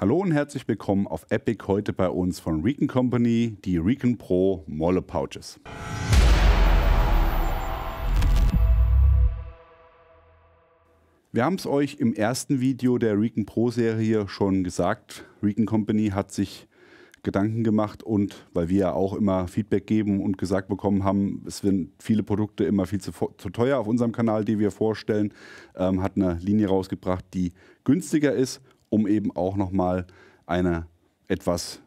Hallo und herzlich willkommen auf Epic heute bei uns von Recon Company, die Recon Pro Molle Pouches. Wir haben es euch im ersten Video der Recon Pro Serie schon gesagt. Recon Company hat sich Gedanken gemacht und weil wir ja auch immer Feedback geben und gesagt bekommen haben, es sind viele Produkte immer viel zu, zu teuer auf unserem Kanal, die wir vorstellen, ähm, hat eine Linie rausgebracht, die günstiger ist um eben auch nochmal eine etwas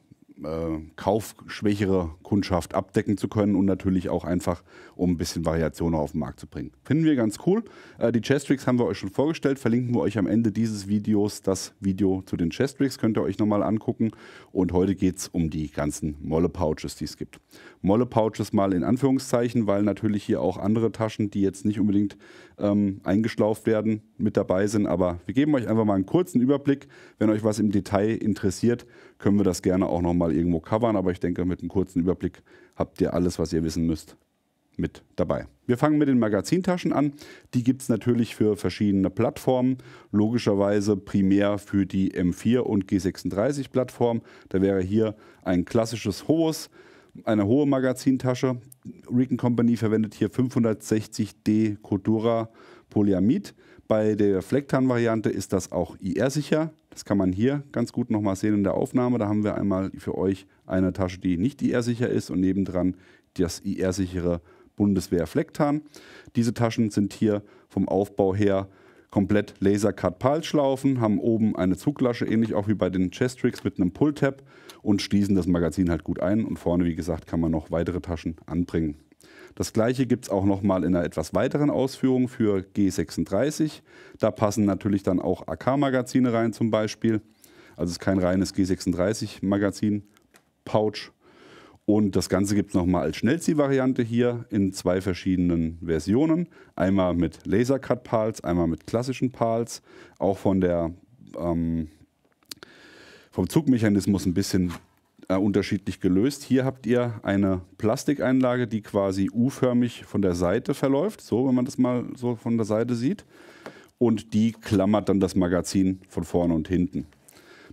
äh, kaufschwächere Kundschaft abdecken zu können und natürlich auch einfach, um ein bisschen Variationen auf den Markt zu bringen. Finden wir ganz cool. Äh, die Chestricks haben wir euch schon vorgestellt. Verlinken wir euch am Ende dieses Videos das Video zu den Chestricks. Könnt ihr euch nochmal angucken. Und heute geht es um die ganzen Molle-Pouches, die es gibt. Molle-Pouches mal in Anführungszeichen, weil natürlich hier auch andere Taschen, die jetzt nicht unbedingt ähm, eingeschlauft werden, mit dabei sind. Aber wir geben euch einfach mal einen kurzen Überblick. Wenn euch was im Detail interessiert, können wir das gerne auch nochmal irgendwo covern. Aber ich denke, mit einem kurzen Überblick habt ihr alles, was ihr wissen müsst, mit dabei. Wir fangen mit den Magazintaschen an. Die gibt es natürlich für verschiedene Plattformen. Logischerweise primär für die M4 und G36-Plattform. Da wäre hier ein klassisches hohes eine hohe Magazintasche. Recon Company verwendet hier 560D Codura Polyamid. Bei der Flecktan-Variante ist das auch IR-sicher. Das kann man hier ganz gut nochmal sehen in der Aufnahme. Da haben wir einmal für euch eine Tasche, die nicht IR-sicher ist und nebendran das IR-sichere Bundeswehr Flecktarn. Diese Taschen sind hier vom Aufbau her komplett Lasercut Palschlaufen, haben oben eine Zuglasche, ähnlich auch wie bei den Chest Tricks mit einem Pull-Tab und schließen das Magazin halt gut ein. Und vorne, wie gesagt, kann man noch weitere Taschen anbringen. Das gleiche gibt es auch nochmal in einer etwas weiteren Ausführung für G36. Da passen natürlich dann auch AK-Magazine rein zum Beispiel. Also es ist kein reines G36-Magazin, Pouch. Und das Ganze gibt es nochmal als Schnellziehvariante hier in zwei verschiedenen Versionen. Einmal mit Lasercut-Pals, einmal mit klassischen Pals. Auch von der, ähm, vom Zugmechanismus ein bisschen äh, unterschiedlich gelöst. Hier habt ihr eine Plastikeinlage, die quasi U-förmig von der Seite verläuft, so wenn man das mal so von der Seite sieht. Und die klammert dann das Magazin von vorne und hinten.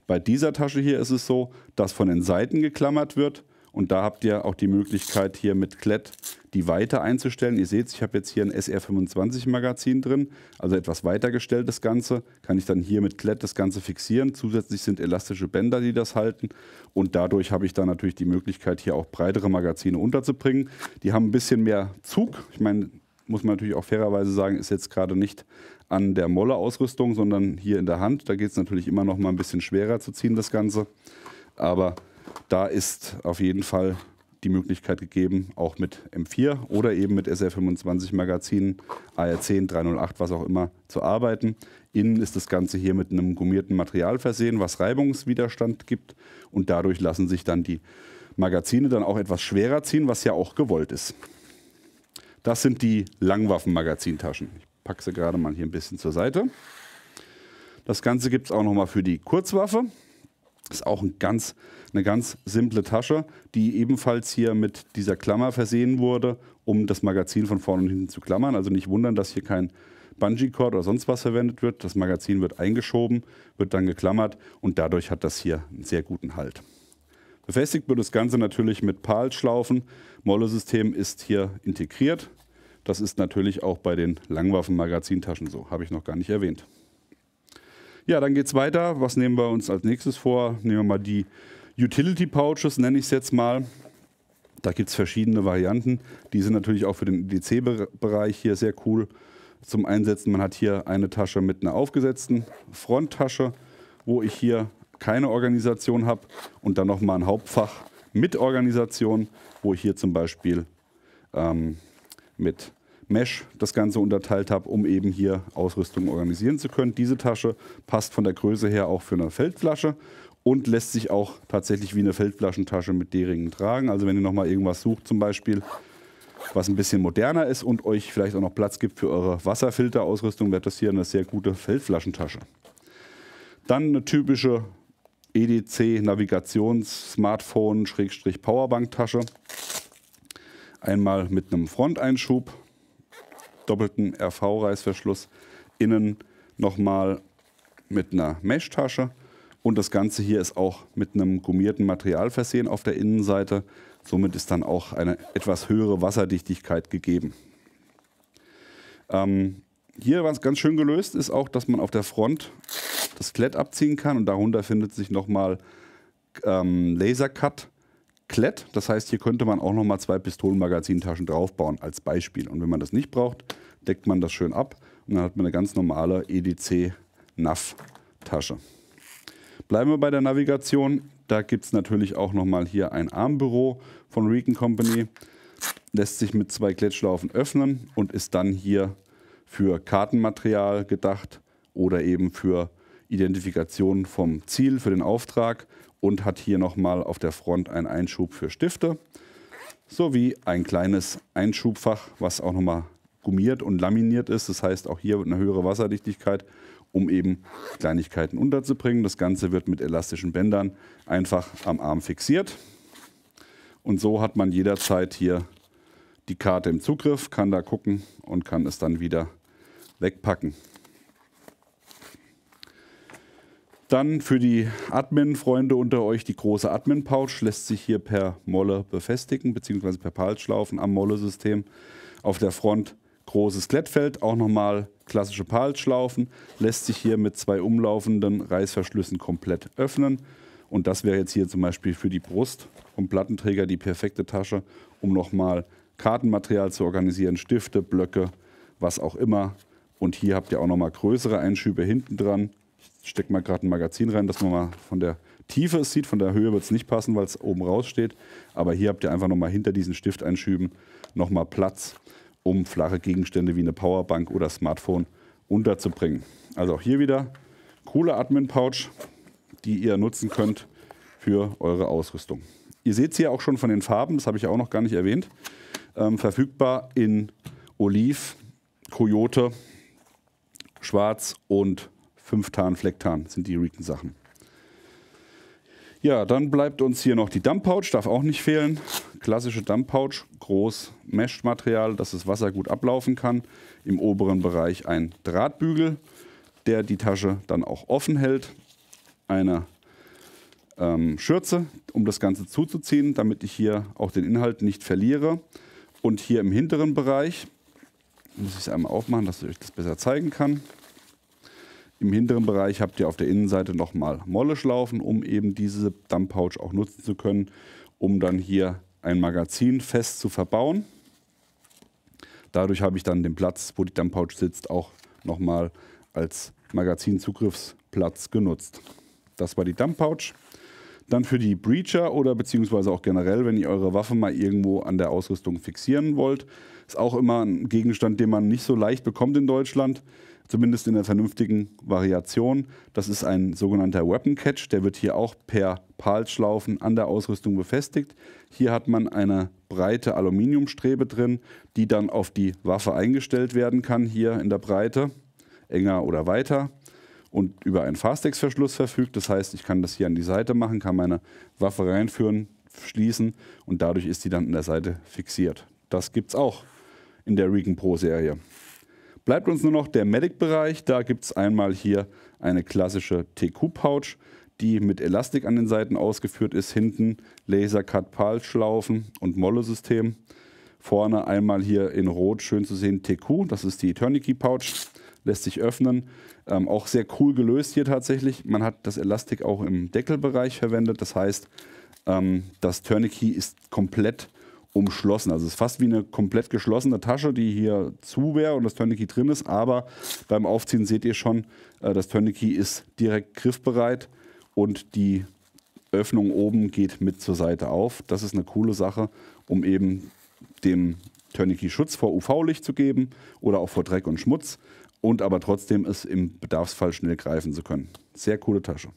Bei dieser Tasche hier ist es so, dass von den Seiten geklammert wird und da habt ihr auch die Möglichkeit, hier mit Klett die Weite einzustellen. Ihr seht, ich habe jetzt hier ein SR25 Magazin drin, also etwas weiter gestellt das Ganze. Kann ich dann hier mit Klett das Ganze fixieren. Zusätzlich sind elastische Bänder, die das halten. Und dadurch habe ich dann natürlich die Möglichkeit, hier auch breitere Magazine unterzubringen. Die haben ein bisschen mehr Zug. Ich meine, muss man natürlich auch fairerweise sagen, ist jetzt gerade nicht an der Molle-Ausrüstung, sondern hier in der Hand. Da geht es natürlich immer noch mal ein bisschen schwerer zu ziehen, das Ganze. Aber da ist auf jeden Fall die Möglichkeit gegeben, auch mit M4 oder eben mit SR25 Magazinen, AR10, 308, was auch immer, zu arbeiten. Innen ist das Ganze hier mit einem gummierten Material versehen, was Reibungswiderstand gibt und dadurch lassen sich dann die Magazine dann auch etwas schwerer ziehen, was ja auch gewollt ist. Das sind die Langwaffen-Magazintaschen. Ich packe sie gerade mal hier ein bisschen zur Seite. Das Ganze gibt es auch nochmal für die Kurzwaffe. Ist auch ein ganz, eine ganz simple Tasche, die ebenfalls hier mit dieser Klammer versehen wurde, um das Magazin von vorne und hinten zu klammern. Also nicht wundern, dass hier kein Bungee-Cord oder sonst was verwendet wird. Das Magazin wird eingeschoben, wird dann geklammert und dadurch hat das hier einen sehr guten Halt. Befestigt wird das Ganze natürlich mit PAL-Schlaufen. Molle-System ist hier integriert. Das ist natürlich auch bei den Langwaffen-Magazintaschen so, habe ich noch gar nicht erwähnt. Ja, dann es weiter. Was nehmen wir uns als nächstes vor? Nehmen wir mal die Utility Pouches, nenne ich es jetzt mal. Da gibt es verschiedene Varianten. Die sind natürlich auch für den DC-Bereich hier sehr cool zum Einsetzen. Man hat hier eine Tasche mit einer aufgesetzten Fronttasche, wo ich hier keine Organisation habe und dann nochmal ein Hauptfach mit Organisation, wo ich hier zum Beispiel ähm, mit Mesh das Ganze unterteilt habe, um eben hier Ausrüstung organisieren zu können. Diese Tasche passt von der Größe her auch für eine Feldflasche und lässt sich auch tatsächlich wie eine Feldflaschentasche mit D-Ringen tragen. Also wenn ihr nochmal irgendwas sucht zum Beispiel, was ein bisschen moderner ist und euch vielleicht auch noch Platz gibt für eure Wasserfilterausrüstung, wäre das hier eine sehr gute Feldflaschentasche. Dann eine typische EDC-Navigations-Smartphone-Powerbank-Tasche. Einmal mit einem Fronteinschub, doppelten RV-Reißverschluss. Innen nochmal mit einer Mesh-Tasche. Und das Ganze hier ist auch mit einem gummierten Material versehen auf der Innenseite. Somit ist dann auch eine etwas höhere Wasserdichtigkeit gegeben. Ähm, hier, was ganz schön gelöst ist, auch, dass man auf der Front das Klett abziehen kann und darunter findet sich nochmal ähm, Lasercut Klett. Das heißt, hier könnte man auch nochmal zwei Pistolenmagazintaschen draufbauen als Beispiel. Und wenn man das nicht braucht, deckt man das schön ab und dann hat man eine ganz normale EDC-NAV-Tasche. Bleiben wir bei der Navigation. Da gibt es natürlich auch nochmal hier ein Armbüro von Recon Company. Lässt sich mit zwei Klettschlaufen öffnen und ist dann hier für Kartenmaterial gedacht oder eben für Identifikation vom Ziel, für den Auftrag und hat hier nochmal auf der Front einen Einschub für Stifte sowie ein kleines Einschubfach, was auch nochmal gummiert und laminiert ist. Das heißt, auch hier wird eine höhere Wasserdichtigkeit, um eben Kleinigkeiten unterzubringen. Das Ganze wird mit elastischen Bändern einfach am Arm fixiert. Und so hat man jederzeit hier die Karte im Zugriff, kann da gucken und kann es dann wieder wegpacken. Dann für die Admin-Freunde unter euch die große Admin-Pouch lässt sich hier per Molle befestigen, beziehungsweise per Palschlaufen am Molle-System. Auf der Front großes Klettfeld, auch nochmal klassische Palschlaufen, lässt sich hier mit zwei umlaufenden Reißverschlüssen komplett öffnen. Und das wäre jetzt hier zum Beispiel für die Brust vom Plattenträger die perfekte Tasche, um nochmal Kartenmaterial zu organisieren, Stifte, Blöcke, was auch immer. Und hier habt ihr auch nochmal größere Einschübe hinten dran, ich stecke mal gerade ein Magazin rein, dass man mal von der Tiefe es sieht. Von der Höhe wird es nicht passen, weil es oben raus steht. Aber hier habt ihr einfach nochmal hinter diesen Stifteinschüben nochmal Platz, um flache Gegenstände wie eine Powerbank oder Smartphone unterzubringen. Also auch hier wieder coole Admin-Pouch, die ihr nutzen könnt für eure Ausrüstung. Ihr seht es hier auch schon von den Farben, das habe ich auch noch gar nicht erwähnt. Ähm, verfügbar in Oliv, Coyote, Schwarz und 5-Tarn, Flecktarn sind die Riken-Sachen. Ja, dann bleibt uns hier noch die Dump-Pouch, darf auch nicht fehlen. Klassische Dump-Pouch, groß Mesh-Material, dass das Wasser gut ablaufen kann. Im oberen Bereich ein Drahtbügel, der die Tasche dann auch offen hält. Eine ähm, Schürze, um das Ganze zuzuziehen, damit ich hier auch den Inhalt nicht verliere. Und hier im hinteren Bereich muss ich es einmal aufmachen, dass ich euch das besser zeigen kann. Im hinteren Bereich habt ihr auf der Innenseite nochmal Molle-Schlaufen, um eben diese Dump-Pouch auch nutzen zu können, um dann hier ein Magazin fest zu verbauen. Dadurch habe ich dann den Platz, wo die Dump-Pouch sitzt, auch nochmal als Magazinzugriffsplatz genutzt. Das war die Dump-Pouch. Dann für die Breacher oder beziehungsweise auch generell, wenn ihr eure Waffe mal irgendwo an der Ausrüstung fixieren wollt, ist auch immer ein Gegenstand, den man nicht so leicht bekommt in Deutschland zumindest in der vernünftigen Variation. Das ist ein sogenannter Weapon Catch, der wird hier auch per Palschlaufen an der Ausrüstung befestigt. Hier hat man eine breite Aluminiumstrebe drin, die dann auf die Waffe eingestellt werden kann, hier in der Breite, enger oder weiter und über einen Fastex-Verschluss verfügt. Das heißt, ich kann das hier an die Seite machen, kann meine Waffe reinführen, schließen und dadurch ist die dann an der Seite fixiert. Das gibt es auch in der Regan Pro Serie. Bleibt uns nur noch der Medic-Bereich. Da gibt es einmal hier eine klassische TQ-Pouch, die mit Elastik an den Seiten ausgeführt ist. Hinten Laser-Cut-Pal-Schlaufen und Molle-System. Vorne einmal hier in Rot schön zu sehen TQ, das ist die Tourniquet-Pouch, lässt sich öffnen. Ähm, auch sehr cool gelöst hier tatsächlich. Man hat das Elastik auch im Deckelbereich verwendet. Das heißt, ähm, das Tourniquet ist komplett umschlossen. Also es ist fast wie eine komplett geschlossene Tasche, die hier zu wäre und das Turnkey drin ist. Aber beim Aufziehen seht ihr schon, äh, das Turnkey ist direkt griffbereit und die Öffnung oben geht mit zur Seite auf. Das ist eine coole Sache, um eben dem Turnkey Schutz vor UV-Licht zu geben oder auch vor Dreck und Schmutz und aber trotzdem es im Bedarfsfall schnell greifen zu können. Sehr coole Tasche.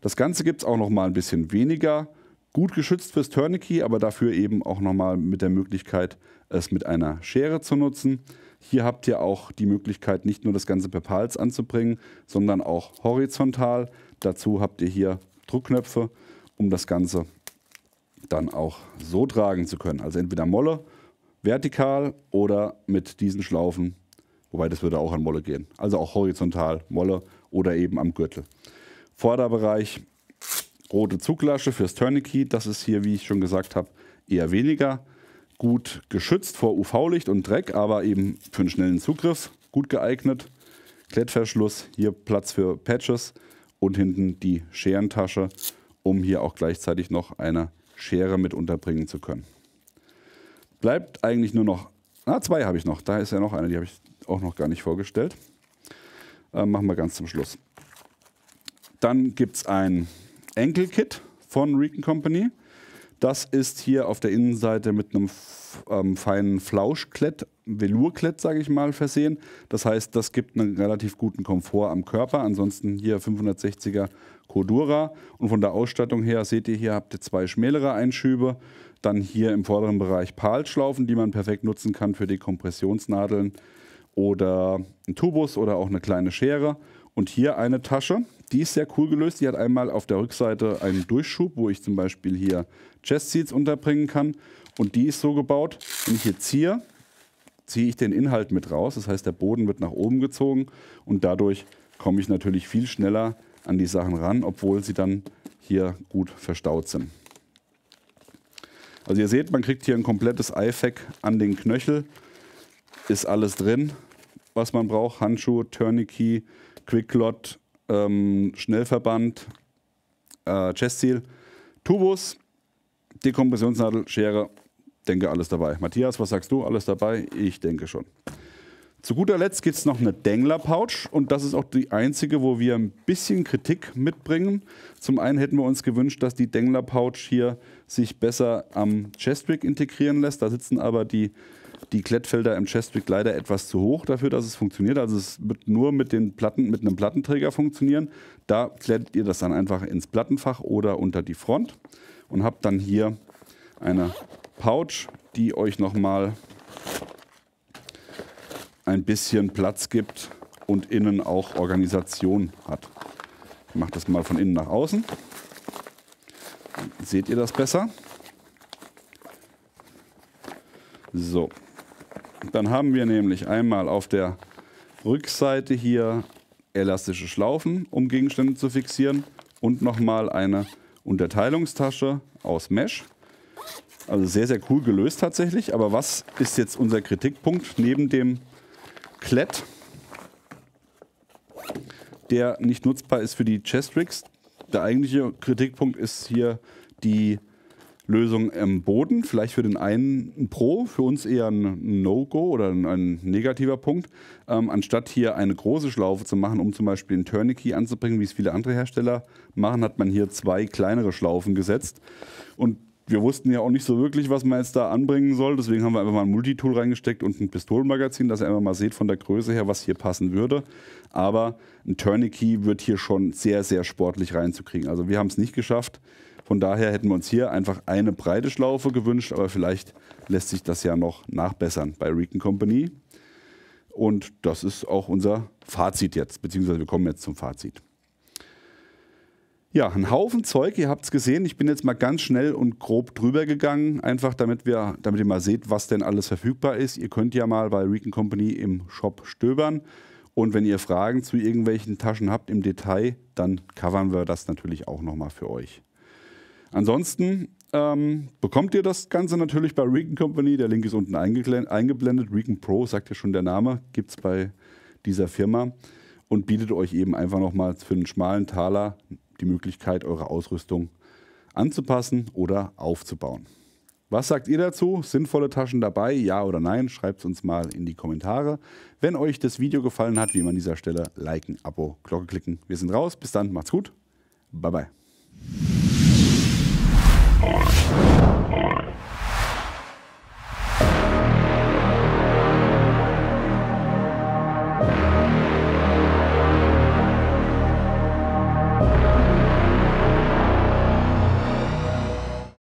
Das Ganze gibt es auch noch mal ein bisschen weniger Gut geschützt fürs Turnkey, aber dafür eben auch nochmal mit der Möglichkeit, es mit einer Schere zu nutzen. Hier habt ihr auch die Möglichkeit, nicht nur das Ganze per Pals anzubringen, sondern auch horizontal. Dazu habt ihr hier Druckknöpfe, um das Ganze dann auch so tragen zu können. Also entweder Molle, vertikal oder mit diesen Schlaufen, wobei das würde auch an Molle gehen. Also auch horizontal Molle oder eben am Gürtel. Vorderbereich rote Zuglasche fürs Tourniquet. Das ist hier, wie ich schon gesagt habe, eher weniger gut geschützt vor UV-Licht und Dreck, aber eben für einen schnellen Zugriff gut geeignet. Klettverschluss, hier Platz für Patches und hinten die Scherentasche, um hier auch gleichzeitig noch eine Schere mit unterbringen zu können. Bleibt eigentlich nur noch, na zwei habe ich noch, da ist ja noch eine, die habe ich auch noch gar nicht vorgestellt. Äh, machen wir ganz zum Schluss. Dann gibt es ein Enkelkit von Recon Company. Das ist hier auf der Innenseite mit einem ähm, feinen Flauschklett, Velurklett, sage ich mal, versehen. Das heißt, das gibt einen relativ guten Komfort am Körper. Ansonsten hier 560er Codura. Und von der Ausstattung her seht ihr hier, habt ihr zwei schmälere Einschübe. Dann hier im vorderen Bereich Palschlaufen, die man perfekt nutzen kann für die Kompressionsnadeln oder einen Tubus oder auch eine kleine Schere. Und hier eine Tasche, die ist sehr cool gelöst. Die hat einmal auf der Rückseite einen Durchschub, wo ich zum Beispiel hier Chest Seats unterbringen kann. Und die ist so gebaut, wenn ich hier ziehe, ziehe ich den Inhalt mit raus. Das heißt, der Boden wird nach oben gezogen und dadurch komme ich natürlich viel schneller an die Sachen ran, obwohl sie dann hier gut verstaut sind. Also ihr seht, man kriegt hier ein komplettes IFAC an den Knöchel. Ist alles drin, was man braucht. Handschuhe, Tourniquet, Quicklot, ähm, Schnellverband, äh, Chestziel, Tubus, Dekompressionsnadel, Schere, denke alles dabei. Matthias, was sagst du? Alles dabei? Ich denke schon. Zu guter Letzt gibt es noch eine Dengler-Pouch und das ist auch die einzige, wo wir ein bisschen Kritik mitbringen. Zum einen hätten wir uns gewünscht, dass die Dengler-Pouch hier sich besser am Chestwick integrieren lässt. Da sitzen aber die die Klettfelder im Chestwick leider etwas zu hoch dafür, dass es funktioniert. Also es wird nur mit, den Platten, mit einem Plattenträger funktionieren. Da klettet ihr das dann einfach ins Plattenfach oder unter die Front und habt dann hier eine Pouch, die euch nochmal ein bisschen Platz gibt und innen auch Organisation hat. Ich mache das mal von innen nach außen. Dann seht ihr das besser? So, dann haben wir nämlich einmal auf der Rückseite hier elastische Schlaufen, um Gegenstände zu fixieren und nochmal eine Unterteilungstasche aus Mesh. Also sehr, sehr cool gelöst tatsächlich. Aber was ist jetzt unser Kritikpunkt neben dem Klett, der nicht nutzbar ist für die Chestricks? Der eigentliche Kritikpunkt ist hier die Lösung im Boden. Vielleicht für den einen ein Pro, für uns eher ein No-Go oder ein, ein, negativer Punkt. Ähm, anstatt hier eine große Schlaufe zu machen, um zum Beispiel einen Turnkey anzubringen, wie es viele andere Hersteller machen, hat man hier zwei kleinere Schlaufen gesetzt. Und wir wussten ja auch nicht so wirklich, was man jetzt da anbringen soll. Deswegen haben wir einfach mal ein Multitool reingesteckt und ein Pistolenmagazin, dass ihr einfach mal seht von der Größe her, was hier passen würde. Aber ein Turnkey wird hier schon sehr, sehr sportlich reinzukriegen. Also wir haben es nicht geschafft, von daher hätten wir uns hier einfach eine breite Schlaufe gewünscht, aber vielleicht lässt sich das ja noch nachbessern bei Recon Company. Und das ist auch unser Fazit jetzt, beziehungsweise wir kommen jetzt zum Fazit. Ja, ein Haufen Zeug, ihr habt es gesehen. Ich bin jetzt mal ganz schnell und grob drüber gegangen, einfach damit, wir, damit ihr mal seht, was denn alles verfügbar ist. Ihr könnt ja mal bei Recon Company im Shop stöbern. Und wenn ihr Fragen zu irgendwelchen Taschen habt im Detail, dann covern wir das natürlich auch nochmal für euch. Ansonsten ähm, bekommt ihr das Ganze natürlich bei Recon Company. Der Link ist unten eingeblendet. Recon Pro sagt ja schon der Name, gibt es bei dieser Firma und bietet euch eben einfach nochmal für einen schmalen Taler die Möglichkeit, eure Ausrüstung anzupassen oder aufzubauen. Was sagt ihr dazu? Sinnvolle Taschen dabei? Ja oder nein? Schreibt es uns mal in die Kommentare. Wenn euch das Video gefallen hat, wie immer an dieser Stelle, liken, Abo, Glocke klicken. Wir sind raus. Bis dann, macht's gut. Bye bye. Oh.